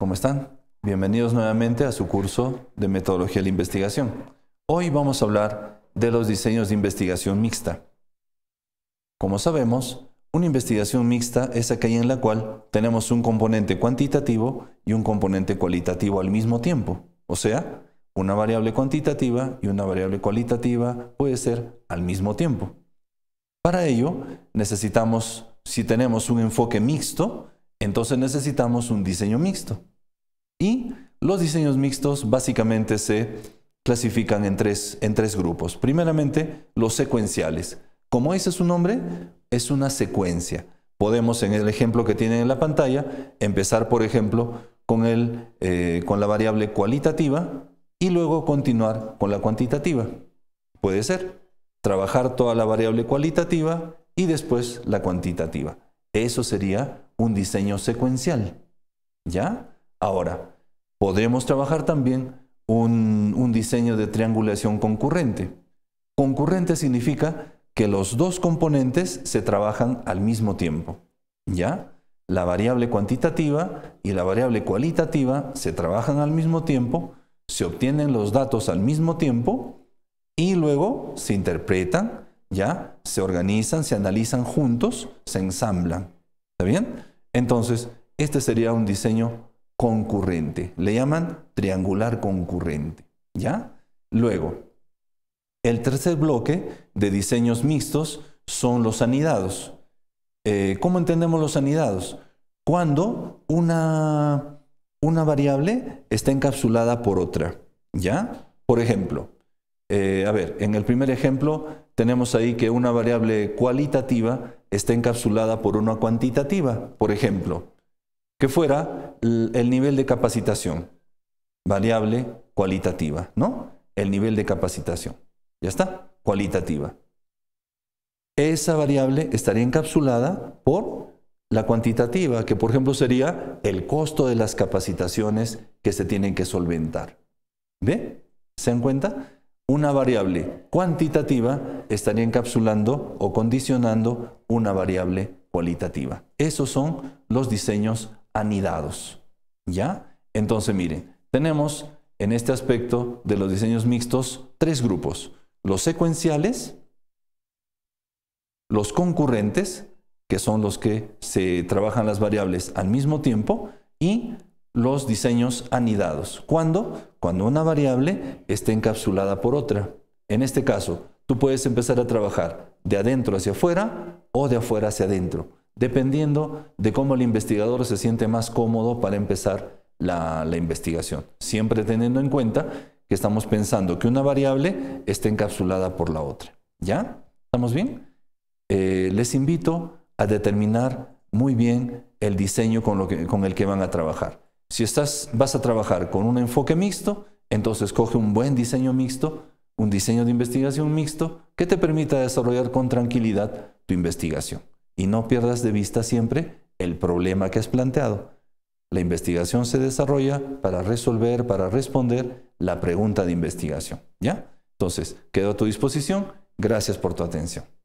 ¿Cómo están? Bienvenidos nuevamente a su curso de Metodología de la Investigación. Hoy vamos a hablar de los diseños de investigación mixta. Como sabemos, una investigación mixta es aquella en la cual tenemos un componente cuantitativo y un componente cualitativo al mismo tiempo. O sea, una variable cuantitativa y una variable cualitativa puede ser al mismo tiempo. Para ello, necesitamos, si tenemos un enfoque mixto, entonces necesitamos un diseño mixto. Y los diseños mixtos básicamente se clasifican en tres, en tres grupos. Primeramente, los secuenciales. Como dice su nombre, es una secuencia. Podemos, en el ejemplo que tienen en la pantalla, empezar, por ejemplo, con, el, eh, con la variable cualitativa y luego continuar con la cuantitativa. Puede ser trabajar toda la variable cualitativa y después la cuantitativa. Eso sería un diseño secuencial. ¿Ya? Ahora, podremos trabajar también un, un diseño de triangulación concurrente. Concurrente significa que los dos componentes se trabajan al mismo tiempo. ¿Ya? La variable cuantitativa y la variable cualitativa se trabajan al mismo tiempo, se obtienen los datos al mismo tiempo y luego se interpretan ¿Ya? Se organizan, se analizan juntos, se ensamblan. ¿Está bien? Entonces, este sería un diseño concurrente. Le llaman triangular concurrente. ¿Ya? Luego, el tercer bloque de diseños mixtos son los anidados. Eh, ¿Cómo entendemos los anidados? Cuando una, una variable está encapsulada por otra. ¿Ya? Por ejemplo, eh, a ver, en el primer ejemplo tenemos ahí que una variable cualitativa está encapsulada por una cuantitativa, por ejemplo, que fuera el nivel de capacitación, variable cualitativa, ¿no? El nivel de capacitación, ¿ya está? Cualitativa. Esa variable estaría encapsulada por la cuantitativa, que por ejemplo sería el costo de las capacitaciones que se tienen que solventar. ¿Ve? ¿Se dan cuenta? una variable cuantitativa estaría encapsulando o condicionando una variable cualitativa. Esos son los diseños anidados. ¿Ya? Entonces, miren, tenemos en este aspecto de los diseños mixtos tres grupos. Los secuenciales, los concurrentes, que son los que se trabajan las variables al mismo tiempo, y los diseños anidados. ¿Cuándo? Cuando una variable esté encapsulada por otra. En este caso, tú puedes empezar a trabajar de adentro hacia afuera o de afuera hacia adentro, dependiendo de cómo el investigador se siente más cómodo para empezar la, investigación. Siempre teniendo en cuenta que estamos pensando que una variable esté encapsulada por la otra. ¿Ya? ¿Estamos bien? Eh, les invito a determinar muy bien el diseño con, lo que, con el que van a trabajar. Si vas a trabajar con un enfoque mixto, entonces coge un buen diseño mixto, un diseño de investigación mixto que te permita desarrollar con tranquilidad tu investigación. Y no pierdas de vista siempre el problema que has planteado. La investigación se desarrolla para resolver, para responder la pregunta de investigación. ¿Ya? Entonces, quedo a tu disposición. Gracias por tu atención.